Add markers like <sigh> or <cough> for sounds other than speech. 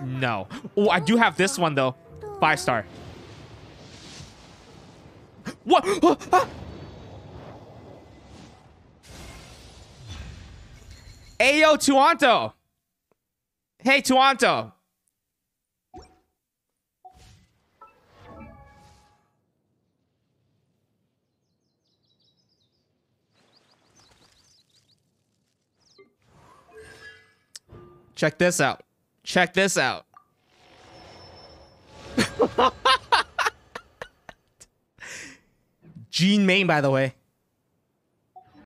No. Oh, I do have this one though. Five star. What? <gasps> Oh, Hey, Tuanto. Hey, Tuanto. Check this out. Check this out. <laughs> Gene Main, by the way.